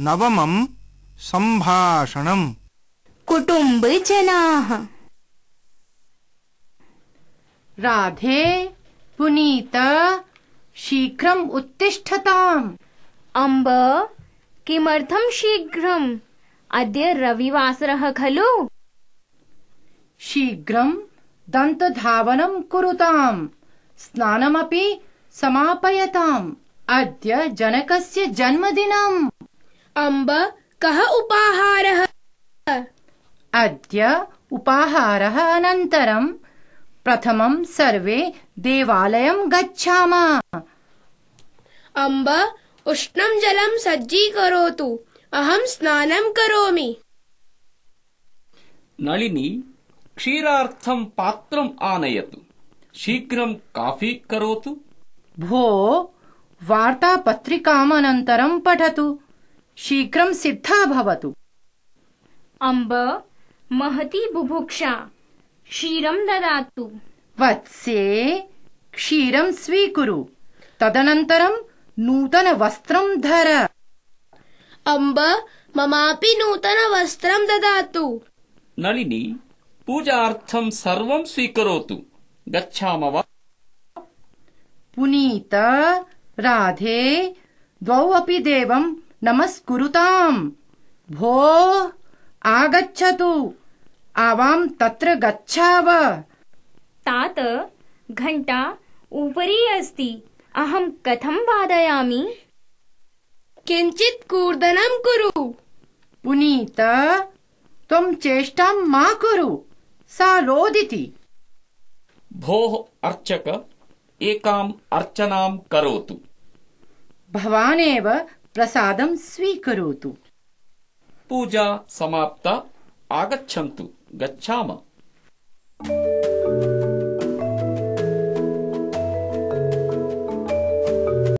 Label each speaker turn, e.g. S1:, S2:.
S1: नवमम् सम्भाषणम् कुटुम्ब राधे पुनीत
S2: शीघ्रम् उत्तिष्ठताम् अम्ब किमर्थम् शीघ्रम् अद्य रविवासरः खलु शीघ्रम् दन्तधावनम् कुरुताम् स्नानमपि
S1: समापयताम् अद्य जनकस्य जन्मदिनम् अम्ब कः उपाहारः अद्य उपाहारः अनन्तरम् प्रथमम् सर्वे देवालयं
S3: गच्छामः अम्ब जलं सज्जी सज्जीकरोतु अहम् स्नानं करोमि
S4: नलिनी क्षीरार्थं पात्रम् आनयतु शीघ्रं काफी करोतु
S1: भो वार्तापत्रिकाम् अनन्तरम् पठतु शीघ्रं सिद्धा भवतु
S2: अम्ब महती बुभुक्षा क्षीरं ददातु वत्से क्षीरं
S3: स्वीकुरु तदनन्तरं नूतन वस्त्रं धर अम्ब ममापि नूतन वस्त्रं ददातु
S4: नलिनी पूजार्थं सर्वं स्वीकरोतु गच्छाम वा
S1: पुनीत राधे द्वौ अपि देवं नमस्कुरुताम् भो आगच्छतु आवाम्
S2: तत्र गच्छाव तात घण्टा उपरि अस्ति अहम् कथम् वादयामि किञ्चित् कूर्दनम् कुरु पुनीता, त्वम् चेष्टाम् मा कुरु
S1: सा रोदिति
S4: भोः अर्चक एकाम् अर्चनाम् करोतु
S1: भवानेव प्रसादं स्वीकरोतु
S4: पूजा समाप्ता आगच्छन्तु गच्छाम